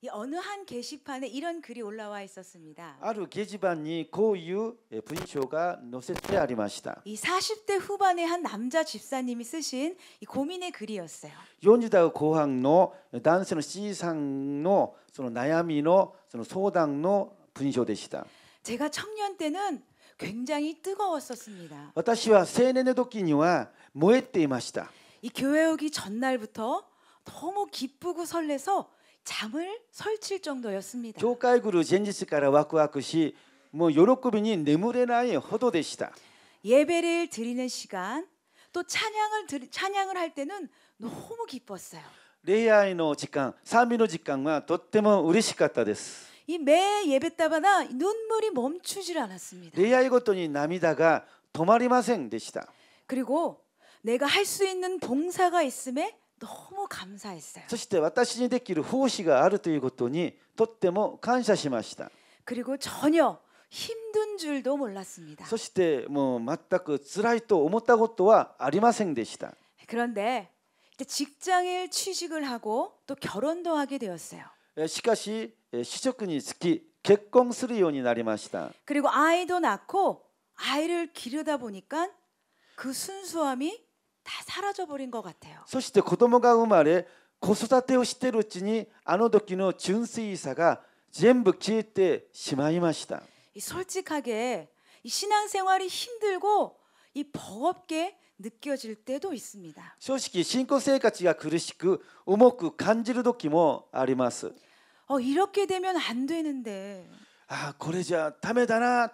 이 어느 한 게시판에 이런 글이 올라와 있었습니다. 아루 게시판이 고유 예, 분쇼가 노세되어ありました. 이 40대 후반의 한 남자 집사님이 쓰신 이 고민의 글이었어요. 요니다 고항의 남성 시상의 その悩みのその相談 분쇼でした. 제가 청년 때는 굉장히 뜨거웠었습니다. 私は青年の時には燃えていました.이 교회 오기 전날부터 너무 기쁘고 설레서 잠을 설칠 정도였습니다. 教会来る前日からワクワクし、もう喜びに眠れないほどでした。 뭐 예배를 드리는 시간, 또 찬양을 드리, 찬양을 할 때는 너무 기뻤어요. 礼拝の時間、賛美の時間はとっても嬉しかったです。이매 예배따마다 눈물이 멈추질 않았습니다. 礼拝ごとに涙が止まりませんでした。 그리고 내가 할 수 있는 봉사가 있음에 너무 감사했어요. そして私にできる奉仕があるということにとっても感謝しました。 그리고 전혀 힘든 줄도 몰랐습니다. そしてもう全く辛いと思ったことはありませんでした。 그런데 직장에 취직을 하고 또 결혼도 하게 되었어요. しかし試職につき結婚するようになりました。 그리고 아이도 낳고 아이를 기르다 보니까 그 순수함이 다 사라져 버린 것 같아요. そして子供が生まれ子育てをしてるうちにあの時の純粋さが全部消えてしまいました 솔직하게 이 신앙생활이 힘들고 이 버겁게 느껴질 때도 있습니다. 솔직히 신앙 생활이 苦しく重く感じる時もあります.어 이렇게 되면 안 되는데. 아, これじゃダメだな.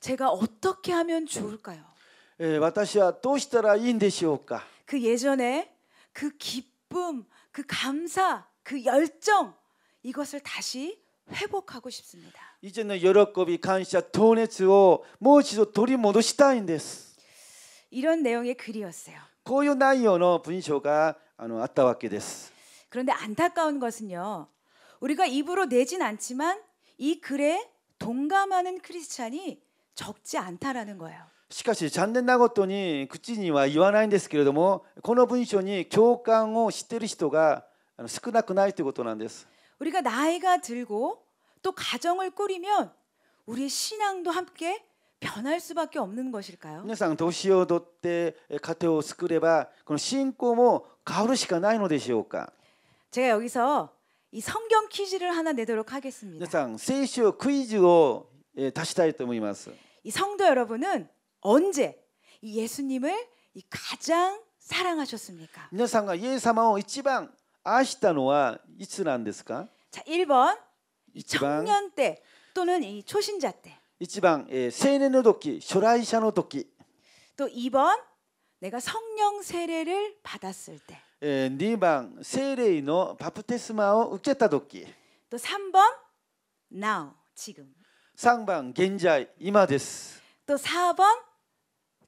제가 어떻게 하면 좋을까요? 예, 그 예전에 그 기쁨, 그 감사, 그 열정 이것을 다시 회복하고 싶습니다. 이제는 여러분이 감사, 동네츠를 모두 돌이戻したいんです. 이런 내용의 글이었어요. 고유 내용의 문서가 왔다 왔게 됐어. 그런데 안타까운 것은요. 우리가 입으로 내진 않지만 이 글에 동감하는 크리스찬이 적지 않다라는 거예요. しかし残念なことに口には言わないんですけれどもこの文章に共感を知っている人が少なくないということなんです。우리가나이가들고또가정을꾸리면우리의신앙도함께변할수밖에없는것일까요皆さん年を取って家庭を作ればこの信仰も変わるしかないのでしょうか제가여기서이성경퀴즈를하나내도록하겠습니다皆さん聖書クイズを出したいと思います이성도여러분은 언제 이 예수님을 이 가장 사랑하셨습니까? 皆さんがイエス様を一番愛したのはいつなんです 자, 1번 청년 때 또는 이 초신자 때. 1番青年の時初来者の時또 예, 2번 내가 성령 세례를 받았을 때. 2번 세례의 바프테스마를 受けた時또 3번 n o 지금. 3번現在今です.또 4번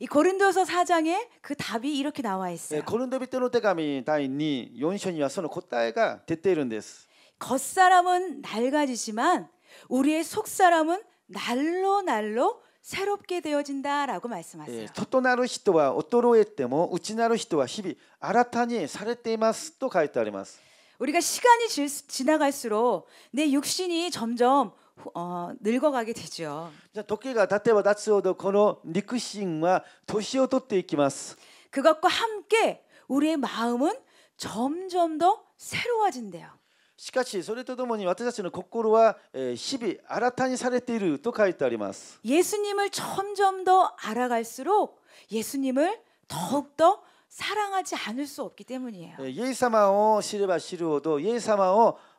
이 고린도서 4장에 그 답이 이렇게 나와 예, 있어요. コリンド人の手紙第2、4章にはその答えが出ているんです. 겉사람은 낡아지지만 우리의 속사람은 날로 날로 새롭게 되어진다라고 말씀하세요. 外なる人は衰えても内なる人は日々新たにされていますと書いてあります. 예, 우리가 시간이 질, 지나갈수록 내 육신이 점점 어 늙어가게 되죠. 時が経てば経つほどこの肉心は年を取っていきます. 그것과 함께 우리의 마음은 점점 더 새로워진대요. しかしそれとともに私たちの心は日々新たにされていると書いてあります. 예수님을 점점 더 알아갈수록 예수님을 더욱 더 사랑하지 않을 수 없기 때문이에요. 예수様を知れば知るほど예수様を もうどんどんどん愛していくことになるんですね。그래서내마음은그예수님의사랑하는마음이날로날로새로워지는거예요ですからイエス様を愛するその心が日々新たにされていくわけです。그런데말씀과반대로내마음이후패해져간다면이건문제가있는것이겠죠しかし、見言葉と反対にあの心が衰えていくとしたらそれは問題なんです。그럼왜우리마음이후패해지는지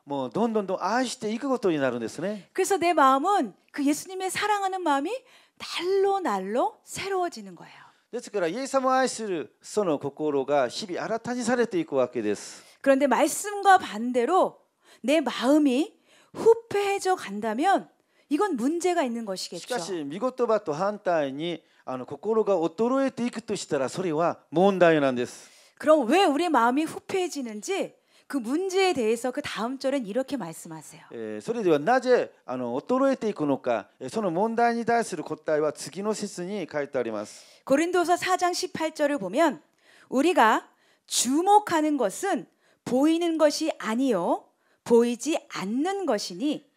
그 문제에 대해서 그 다음 절은 이렇게 말씀하세요. それではなぜあの衰えていくのかその問題に対する答えは次の節に書いてあります 예, 예, 고린도서 4장 18절을 보면 우리가 주목하는 것은 보이는 것이 아니요 보이지 않는 것이니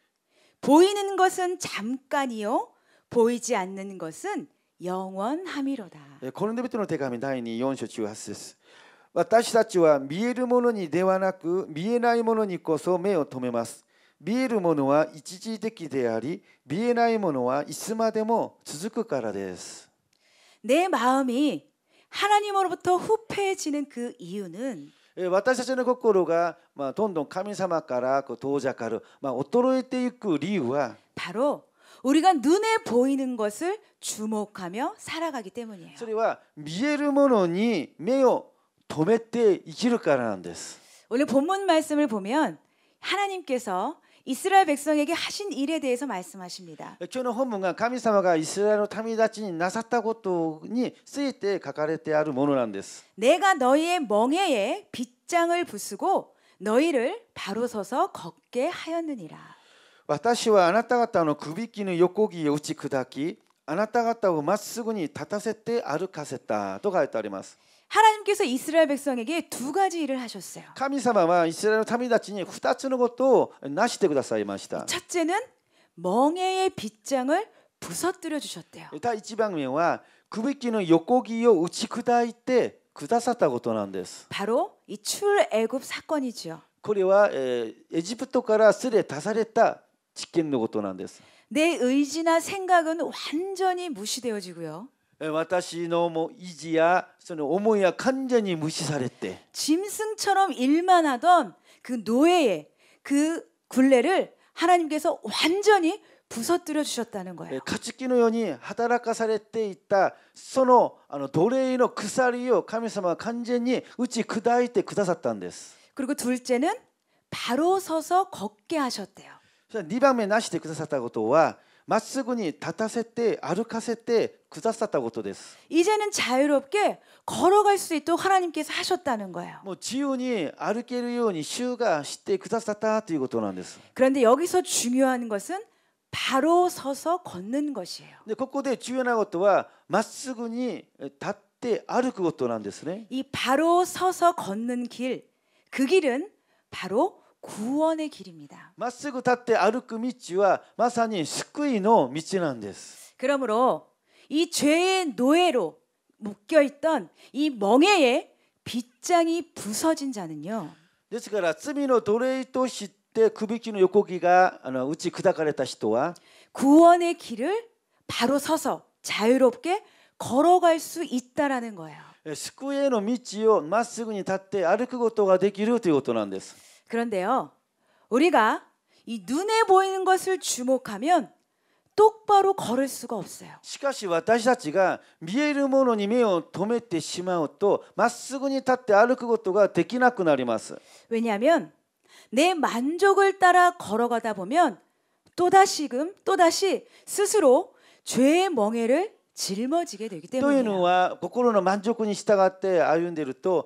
보이는 것은 잠깐이요 보이지 않는 것은 영원함이로다. 고린도비토의 대감 第24章18節 私たちは見えるものにではなく見えないものにこそ目を留めます。見えるものは一時的であり、見えないものはいつまでも続くからです。내마음이하나님으로부터후패해지는그이유는私たちの心が、まあ、どんどん神様からこう遠ざかる、まあ、衰えていく理由は바로우리が눈에보이는것을주목하며살아가기때문이에요それは見えるものに目を止めて生きるからなんです。 오늘 본문 말씀을 보면 하나님께서 이스라엘 백성에게 하신 일에 대해서 말씀하십니다. 今日の 본문은 神様が 이스라엘 民たちになさったことについて書かれてあるものなんです. 내가 너희의 멍에에 빗장을 부수고 너희를 바로 서서 걷게 하였느니라. 私はあなた方の首切りの横切りを打ち砕き、あなた方をまっすぐに立たせて歩かせたと書いてあります。 하나님께서 이스라엘 백성에게 두 가지 일을 하셨어요. 神様は 이스라엘 民たちに2つのことをなしてくださいました. 첫째는 멍에의 빗장을 부서뜨려 주셨대요. 第1番目は首輝の横木を打ち砕いてくださったことなんです. 바로 이 출애굽 사건이지요. これはエジプトからすれ出された実験のことなんです.내 의지나 생각은 완전히 무시되어지고요. 私のもう意地やその思いは完全に無視されて 짐승처럼 일만 하던 그 노예의 그 굴레를 하나님께서 완전히 부서뜨려 주셨다는 거예요. 勝ち気のように働かされていたそのあの奴隷の鎖を神様は完全に打ち砕いてくださったんです. 그리고 둘째는 바로 서서 걷게 하셨대요. 2番目なしてくださったことは まっすぐに立たせて歩かせてくださったことです。이제는자유롭게걸어갈수있도록하나님께서하셨다는거예 요. 뭐自由に歩けるように主がしてくださったということなんです.그런데여기서중요한것은 바로 서서 걷는 것이에요. 근데 ここで重要なことはまっすぐに立って歩くことなんですね.이 바로 서서 걷는 길, 그 길은 바로 구원의 길입니다. まっすぐ立って歩く道はまさに救いの道なんです. 그러므로 이 죄의 노예로 묶여 있던 이 멍에의 빗장이 부서진 자는요. ですから罪の奴隷として首輝の横木が打ち砕かれた人は 구원의 길을 바로 서서 자유롭게 걸어갈 수 있다라는 거예요. 救いへの道をまっすぐに立って歩くことができるということなんです。 그런데요, 우리가 이 눈에 보이는 것을 주목하면 똑바로 걸을 수가 없어요. しかし私たちが見えるものに目を留めてしまうとまっすぐに立って歩くことができなくなります 왜냐하면 내 만족을 따라 걸어가다 보면 또다시금 또다시 스스로 죄의 멍에를 짊어지게 되기 때문에에요는와고の로心만족足이従って歩아でいると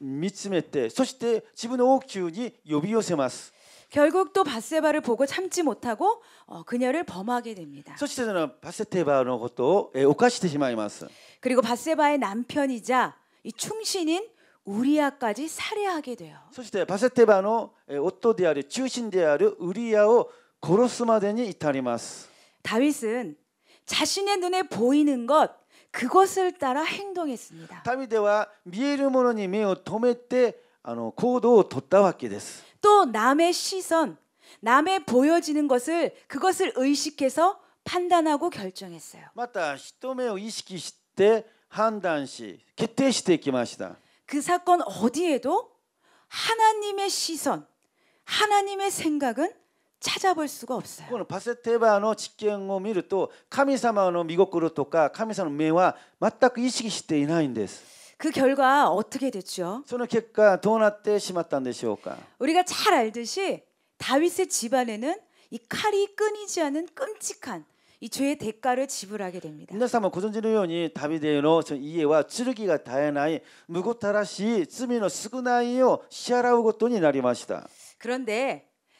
見つめてそして自分の王宮に呼び寄せます 결국 또 바세바를 보고 참지 못하고 어, 그녀를 범하게 됩니다. そして 바세테바의 것도 오카시테しまいます. 예, 그리고 바세바의 남편이자 이 충신인 우리아까지 살해하게 돼요. そして바세테바의 오토である 충신である 우리아를 殺すまでに至ります. 다윗은 자신의 눈에 보이는 것 그것을 따라 행동했습니다. 民では見えるものに目を留めて行動を取ったわけです.또 남의 시선, 남의 보여지는 것을 그것을 의식해서 판단하고 결정했어요. また人目を意識して判断し決定していきました.그 사건 어디에도 하나님의 시선, 하나님의 생각은 찾아볼 수가 없어요. このパセテバの実験を見ると神様の御心とか神様の目は全く意識していないんです。그 결과 어떻게 됐죠? その結果どうなってしまったんでしょうか? 우리가 잘 알듯이 다윗의 집안에는 이 칼이 끊이지 않은 끔찍한 이 죄의 대가를 지불하게 됩니다. 皆様ご存知のようにダビデの家は剣が絶えない無ごたらしい罪の少ないを支払うことになりました。 그런데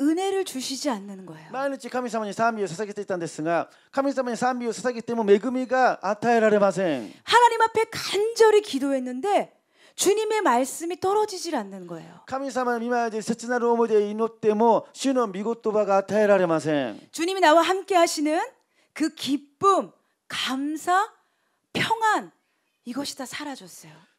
은혜를 주시지 않는 거예요. 毎日神様に賛美を捧げていたんですが神様に賛美を捧げても恵みが与えられません 하나님 앞에 간절히 기도했는데 주님의 말씀이 떨어지질 않는 거예요. 神様に見舞いで切なる思いで祈っても主の御言葉が与えられません 주님이 나와 함께 하시는 그 기쁨, 감사, 평안 이것이 다 사라졌어요. 主と共にいる喜び、感謝、平安が全部消えてしまいました。그성령의충만함은요온데간데없어지고その聖霊の満たしは後形なく消えてしまいました。내영혼은사막과같이아주강박하게말라버렸어요そして私の魂は砂漠のようにカラカラに光りびってしまったんです。이모든일에함에있어서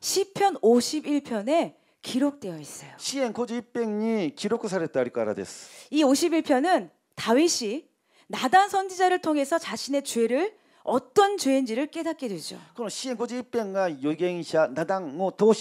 시편 51편에 기록되어 있어요. 시엔 고지 입백이 기록されたありからです. 이 51편은 다윗이 나단 선지자를 통해서 자신의 죄를 어떤 죄인지를 깨닫게 되죠. 그럼 시엔 고지 입백가 요경자 나단을 통해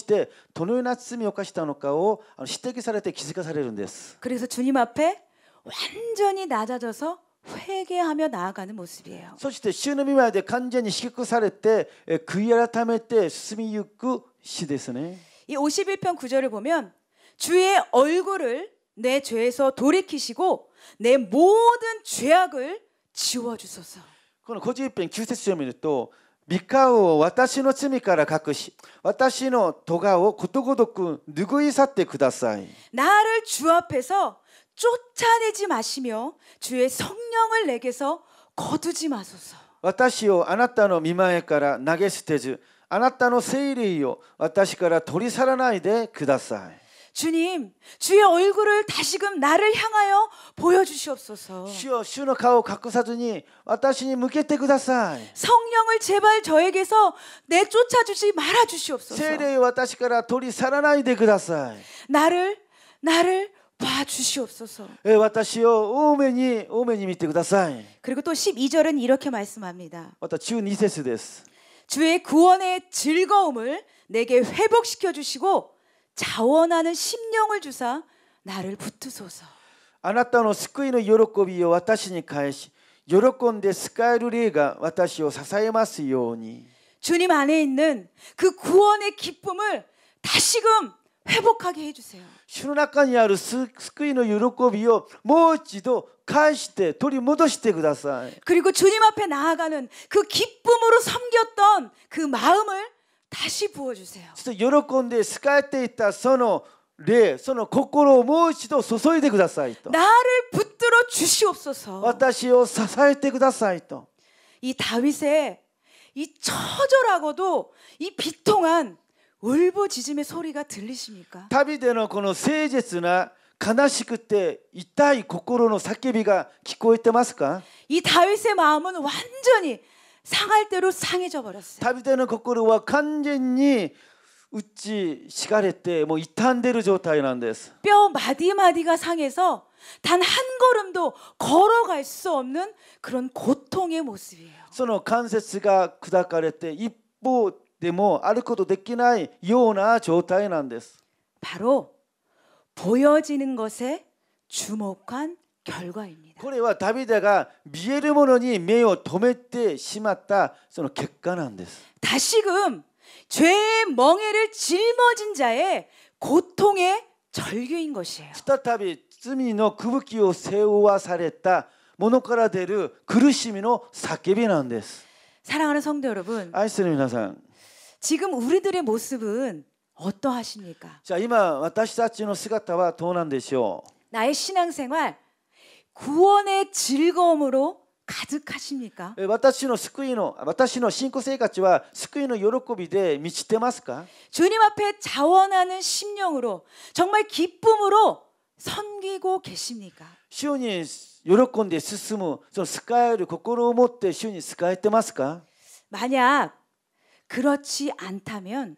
どのような罪を犯したのかを指摘されて気づかされるんです. 그래서 주님 앞에 완전히 낮아져서 회개하며 나아가는 모습이에요. そして主の御前で完全に低くされて悔い改めて進みゆく 시대선에 이 51편 9절을 보면 주의 얼굴을 내 죄에서 돌이키시고 내 모든 죄악을 지워 주소서. 그는 51편 9절 에또 미카오 私の 죄から 가꾸시 私の 도가오 고토고독구 누구이 사때 구다사이 나를 주 앞에서 쫓아내지 마시며 주의 성령을 내게서 거두지 마소서. 私をあなたの見前から投げ捨てずあなたの聖霊を私から取り去らないでください。 주님, 주의 얼굴을 다시금 나를 향하여 보여 주시옵소서. 주여, 주의 가오 갖고 사주니, 와시니 묶게ください. 성령을 제발 저에게서 내쫓아 주지 말아 주시옵소서. 세례 와타시카라 돌이 살아나이데 ください. 나를 나를 봐 주시옵소서. 예, 와타시요 오메니 오메니 미테 ください. 그리고 또 12절은 이렇게 말씀합니다. 와타 12세스です. 주의 구원의 즐거움을 내게 회복시켜 주시고 자원하는 심령을 주사 나를 붙드소서. あなたの救いの喜びを私に返し喜んで使える霊が私を支えますように 주님 안에 있는 그 구원의 기쁨을 다시금 회복하게 해주세요. 主の中にある救いの喜びをもう一度返して取り戻してください. 그리고 주님 앞에 나아가는 그 기쁨으로 섬겼던 그 마음을 다시 부어주세요. 喜んで仕えていたその霊その心をもう一度注いでくださいと 나를 붙들어 주시옵소서. 私を支えてくださいと.이 다윗의 이 처절하고도 이 비통한 울부짖음의 소리가 들리십니까? 旅でのこの誠実な悲しくて痛い心の叫びが聞こえてますか이 다윗의 마음은 완전히 상할 대로 상해져 버렸어요. 旅での心は完全に打ち敷かれてもう傷んでる状態なんです。뼈 뭐 마디마디가 상해서 단 한 걸음도 걸어갈 수 없는 그런 고통의 모습이에요. その関節が砕かれて一方 でも歩くことできないような状態なんです。바로보여지는것에주목한결과입니다これはダビデが見えるものに目を留めてしまったその結果なんです。다시금죄의멍해를짊어진자의고통의절규인것이에요再び罪の吹雪を背負わされたものから出る苦しみの叫びなんです。사랑하는성도여러분. 아이스는皆さん。 지금 우리들의 모습은 어떠하십니까? 자, 이마 와타시姿はどうなんでしょう? 나의 신앙생활 구원의 즐거움으로 가득하십니까? 私の救いの私の信仰生活は救いの喜びで満ちてますか? 예, 아, 주님 앞에 자원하는 심령으로 정말 기쁨으로 섬기고 계십니까? 主に喜んで進むその使える心を持って主に使えてますか? 만약 그렇지 않다면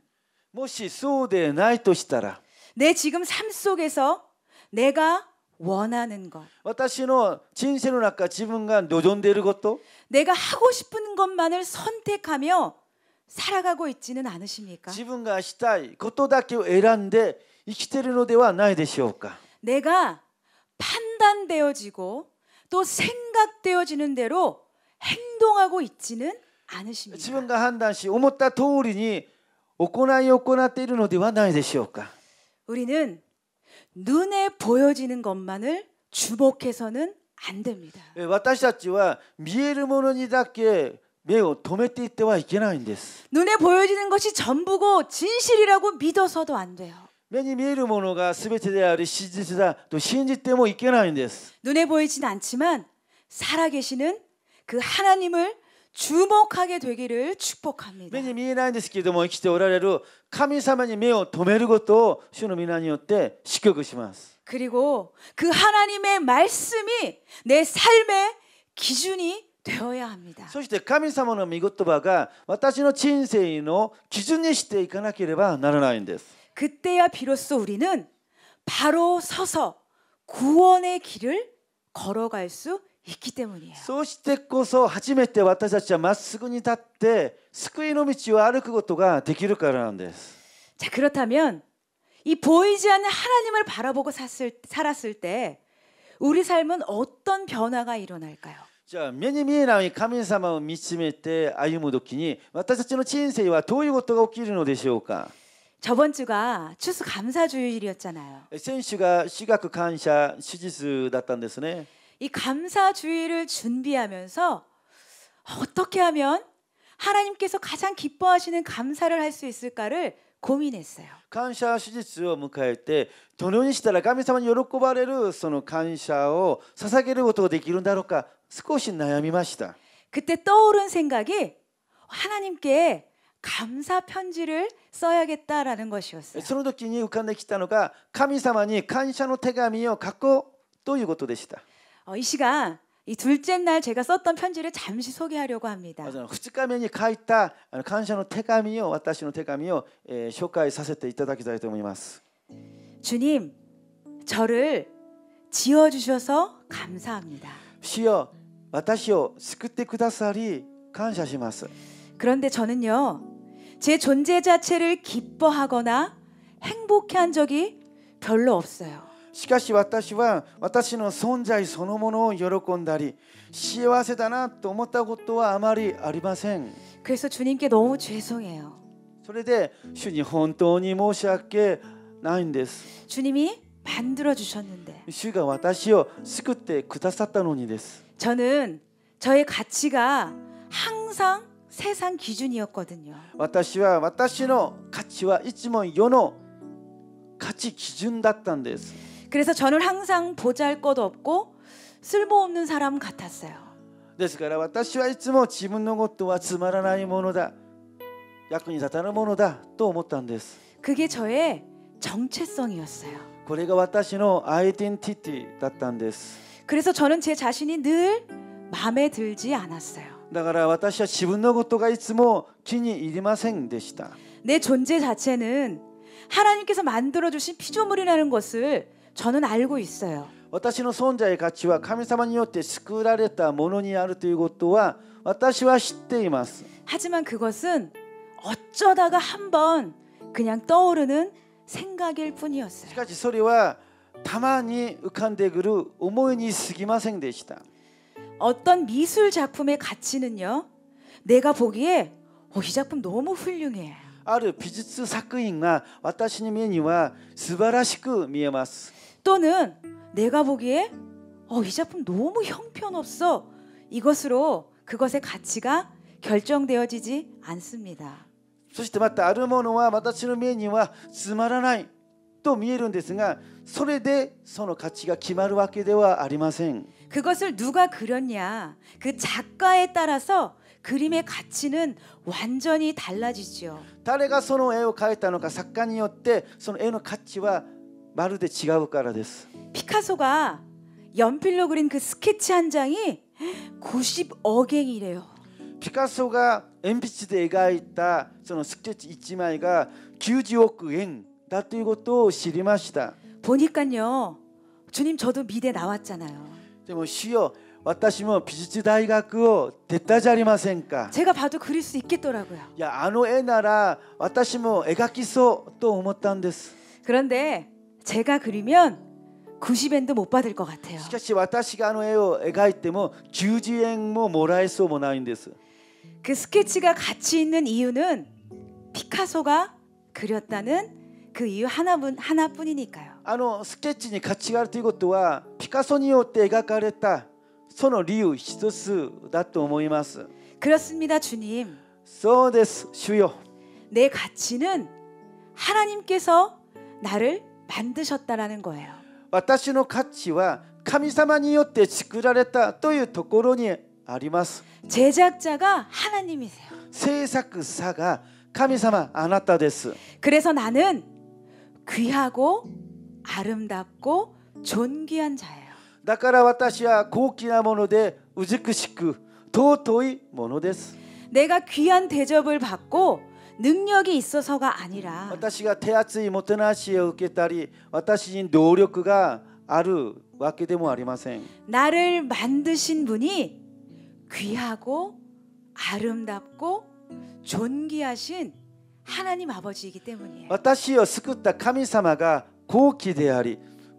もしそうでない내 지금 삶 속에서 내가 원하는 것 내가 하고 싶은 것만을 선택하며 살아가고 있지는 않으십니까? 내가 판단되어지고 또 생각되어지는 대로 행동하고 있지는 않으십니다. 自分が判断し思った通りに行いを行っているのではないでしょうか? 우리는 눈에 보여지는 것만을 주목해서는 안 됩니다. 私たちは見えるものにだけ目を留めていってはいけないんです. 눈에 보여지는 것이 전부고 진실이라고 믿어서도 안 돼요. 目に見えるものが全てであり真実だと信じてもいけないんです。 눈에 보이진 않지만 살아계시는 그 하나님을 주목하게 되기를 축복합니다. 目に見えないんですけれども生きておられる神様に目を留めることを主の皆によって祝福します。 그리고 그 하나님의 말씀이 내 삶의 기준이 되어야 합니다. そして神様の御言葉が私の人生の基準にしていかなければならないんです. 그때야 비로소 우리는 바로 서서 구원의 길을 걸어갈 수そしてこそ初めて私たちはまっすぐに立って救いの道を歩くことができるからなんです。자그렇다면이보이지않는하나님을바라보고살았을살았을때우리삶은어떤변화가일어날까요じゃあ目に見えない神様を見つめて歩む時に私たちの人生はどういうことが起きるのでしょうか저번주가추수감사주일이었잖아요先週が主学感謝手術だったんですね。이 감사주의를 준비하면서 어떻게 하면 하나님께서 가장 기뻐하시는 감사를 할 수 있을까를 고민했어요. 감사 수지를 迎えてどのようにしたら神様に喜ばれるその感謝を捧げることができるんだろうか少し悩みました. 그때 떠오른 생각이 하나님께 감사 편지를 써야겠다라는 것이었어요. その時に浮かんできたのが神様に感謝の手紙を書こうということでした. 어, 이 시간 이 둘째 날 제가 썼던 편지를 잠시 소개하려고 합니다. 맞아요. 2日目に書いた感謝の手紙を私の手紙を紹介させていただきたいと思います. 예, 주님, 저를 지어 주셔서 감사합니다. 시여, 私を救ってくださり感謝します. 그런데 저는요. 제 존재 자체를 기뻐하거나 행복해 한 적이 별로 없어요. しかし私は私の存在そのものを喜んだり幸せだなと思ったことはあまりありません。それで主に本当に申し訳ないんです。주님이만들어주셨는데主が私を救ってくださったのにです。저는저의가치가항상세상기준이었거든요私は私の価値はいつも世の価値基準だったんです。 그래서 저는 항상 보잘 것 없고 쓸모없는 사람 같았어요. ですから私はいつも自分のことはつまらないものだ役に立たぬものだと思ったんです 그게 저의 정체성이었어요. これが私のアイデンティティだったんです 그래서 저는 제 자신이 늘 마음에 들지 않았어요. だから私は自分のことがいつも気に入りませんでした。내 존재 자체는 하나님께서 만들어 주신 피조물이라는 것을 저는 알고 있어요. 私の存在価値は神様によって作られたものにあるということは私は知っています. 하지만 그것은 어쩌다가 한번 그냥 떠오르는 생각일 뿐이었어요. しかしそれはたまに浮かんでくる思いに過ぎませんでした. 어떤 미술 작품의 가치는요. 내가 보기에 어, 이 작품 너무 훌륭해. ある美術作品が私の目には素晴らしく見えます。또는내가보기에어이작품너무형편없어이것으로그것의가치가결정되어지지않습니다そしてまたあるものは私の目にはつまらないと見えるんですがそれでその価値が決まるわけではありません。그것을누가그렸냐그작가에따라서 그림의 가치는 완전히 달라지죠. 誰がその絵を描いたのか作家によってその絵の価値はまるで違うからです. 피카소가 연필로 그린 그 스케치 한 장이 90억엔이래요. 피카소가 연필로描いた 스케치 1枚が 9 0億円だということを知りま 보니까요. 주님 저도 미대 나왔잖아요. 뭐 시요 私も美術大学を出たじゃありませんか 제가 봐도 그릴 수 있겠더라고요. 야, 아노 애나라 私も 애가기소 또思ったんです. 그런데 제가 그리면 90엔도 못 받을 것 같아요. しかし私があの絵を描いても90円ももらえそうもないんです.그 스케치가 가치 있는 이유는 피카소가 그렸다는 그 이유 하나뿐 하나뿐이니까요. あのスケッチに価値があるということはピカソによって描かれた その理由一つだと思います。그렇습니다주님そうです主よ내가치는하나님께서나를만드셨다라는거예요私の価値は神様によって作られたというところにあります。제작자가하나님이세요制作者が神様あなたです。그래서나는귀하고아름답고존귀한자예요 だから私は高貴なもので美しく尊いものです。내가귀한대접을받고 능력이 있어서가 아니라 私が 대하츠이 모테나시에 受けたり私に能力があるわけでもありません 나를 만드신 분이 귀하고 아름답고 존귀하신 하나님 아버지이기 때문이에요. 私を救った神様が高貴であり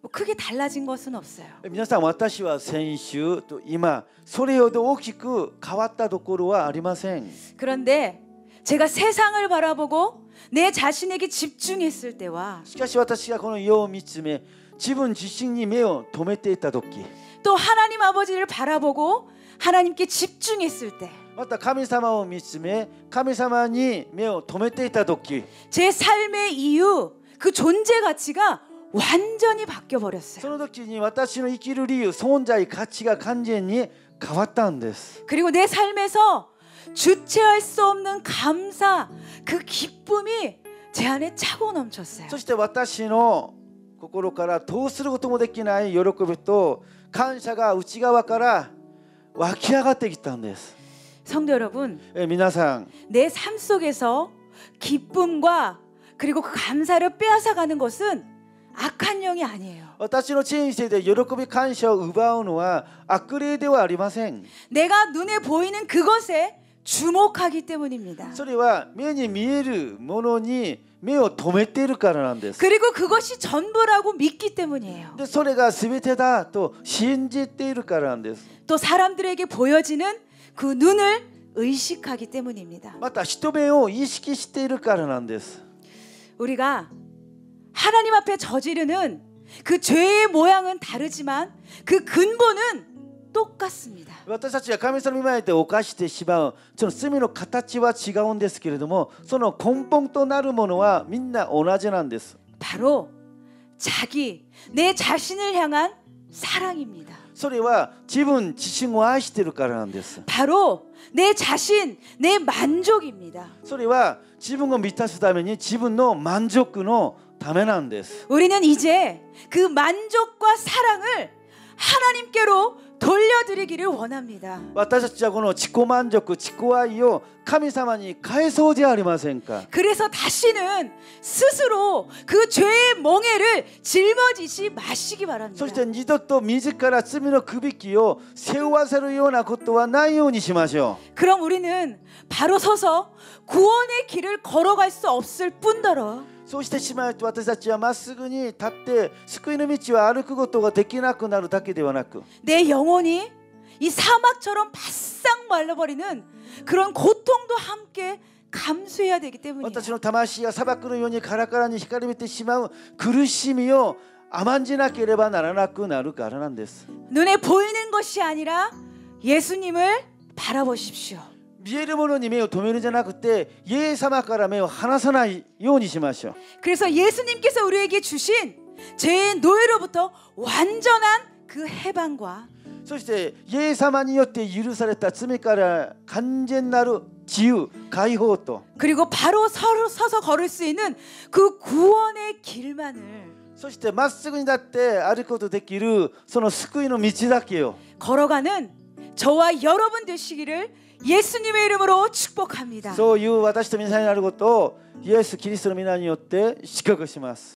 뭐 크게 달라진 것은 없어요. 皆さん私は先週と今それほど大きく変わったところはありません 그런데 제가 세상을 바라보고 내 자신에게 집중했을 때와 しかし私がこの世を見つめ自分自身に目を留めていた時또 하나님 아버지를 바라보고 하나님께 집중했을 때また神様を見つめ神様に目を留めていた時제 삶의 이유 그 존재 가치가 완전히 바뀌어 버렸어요. その時に私の生きる理由、存在、価値が完全に変わったんです. 그리고 내 삶에서 주체할 수 없는 감사, 그 기쁨이 제 안에 차고 넘쳤어요. そして私の心からどうすることもできない喜びと感謝が内側から湧き上がってきたんです. 성도 여러분, 내삶 속에서 기쁨과 그리고 그 감사를 빼앗아가는 것은 악한 영이 아니에요. 私の人生で喜び感謝を奪うのは悪霊ではありません. 내가 눈에 보이는 그것에 주목하기 때문입니다. それは目に見えるものに目を留めているからなんです. 그리고 그것이 전부라고 믿기 때문이에요. それが全てだと信じているからなんです.또 사람들에게 보여지는 그 눈을 의식하기 때문입니다. また人目を意識しているからなんです. 우리가 하나님 앞에 저지르는 그 죄의 모양은 다르지만 그 근본은 똑같습니다. 私たちが神様に前で犯してしまうその罪の形は違うんですけれどもその根本となるものはみんな同じなんです 바로 자기 내 자신을 향한 사랑입니다. それは自分自身を愛してるからなんです 바로 내 자신, 내 만족입니다. それは自分を満たすために自分の満足の 우리는 이제 그 만족과 사랑을 하나님께로 돌려드리기를 원합니다. 私たちはこの自己満足、自己愛を神様に返そうじゃありませんか? 그 그래서 다시는 스스로 그 죄의 멍에를 짊어지지 마시기 바랍니다. そして二度と自ら罪の首輝きを背負わせるようなことはないようにしましょう. 그 그럼 우리는 바로 서서 구원의 길을 걸어갈 수 없을 뿐더러 そうしてしまうと私たちはまっすぐに立って救いの道を歩くことができなくなるだけではなく내영혼이이사막처럼바싹말라버리는그런고통도함께감수해야되기때문이에요私の魂が砂漠のようにカラカラに光りてしまう苦しみを甘んじなければならなくなるからなんです눈에보이는것이아니라예수님을바라보십시오 미에르모노님의 도메르제나 그때 예사마카라메 하나서나 요니시마시오. 그래서 예수님께서 우리에게 주신 죄의 노예로부터 완전한 그 해방과 そしてイエス様によって許された罪から完全なる自由解放と 그리고 바로 서로 서서 걸을 수 있는 그 구원의 길만을 そしてまっすぐにだって歩くことできるその救いの道だけ 걸어가는 저와 여러분 되시기를 예수님의이름으로축복합니다そういう私と皆さんになることをイエス・キリストの皆によって失格します。